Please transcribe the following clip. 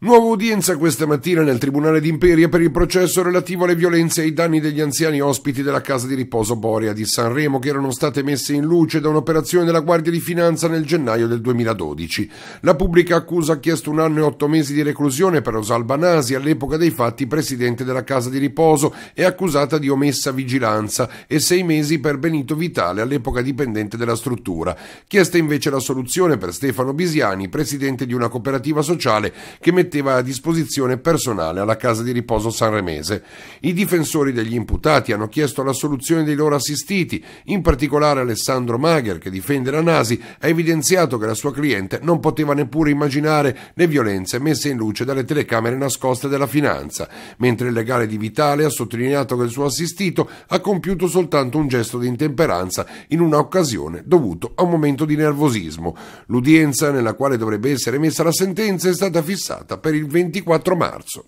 Nuova udienza questa mattina nel Tribunale d'Imperia per il processo relativo alle violenze e ai danni degli anziani ospiti della casa di riposo Borea di Sanremo che erano state messe in luce da un'operazione della Guardia di Finanza nel gennaio del 2012. La pubblica accusa ha chiesto un anno e otto mesi di reclusione per Rosalba Nasi, all'epoca dei fatti presidente della casa di riposo e accusata di omessa vigilanza, e sei mesi per Benito Vitale, all'epoca dipendente della struttura. Chiesta invece la soluzione per Stefano Bisiani, presidente di una cooperativa sociale che mette metteva a disposizione personale alla casa di riposo sanremese. I difensori degli imputati hanno chiesto l'assoluzione dei loro assistiti, in particolare Alessandro Magher, che difende la Nasi, ha evidenziato che la sua cliente non poteva neppure immaginare le violenze messe in luce dalle telecamere nascoste della finanza, mentre il legale di Vitale ha sottolineato che il suo assistito ha compiuto soltanto un gesto di intemperanza in un'occasione dovuto a un momento di nervosismo. L'udienza nella quale dovrebbe essere messa la sentenza è stata fissata per il 24 marzo.